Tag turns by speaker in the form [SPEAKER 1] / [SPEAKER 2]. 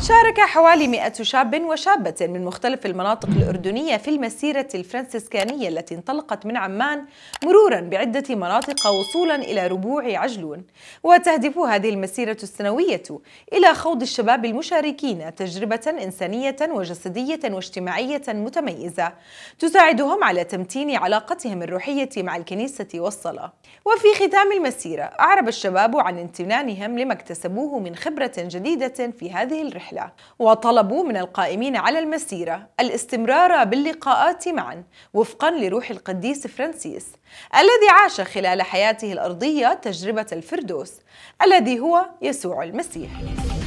[SPEAKER 1] شارك حوالي 100 شاب وشابة من مختلف المناطق الأردنية في المسيرة الفرنسيسكانية التي انطلقت من عمان مرورا بعدة مناطق وصولا إلى ربوع عجلون وتهدف هذه المسيرة السنوية إلى خوض الشباب المشاركين تجربة إنسانية وجسدية واجتماعية متميزة تساعدهم على تمتين علاقتهم الروحية مع الكنيسة والصلاة وفي ختام المسيرة أعرب الشباب عن امتنانهم لما اكتسبوه من خبرة جديدة في هذه الرحلة الرحلة وطلبوا من القائمين على المسيرة الاستمرار باللقاءات معا وفقا لروح القديس فرانسيس الذي عاش خلال حياته الأرضية تجربة الفردوس الذي هو يسوع المسيح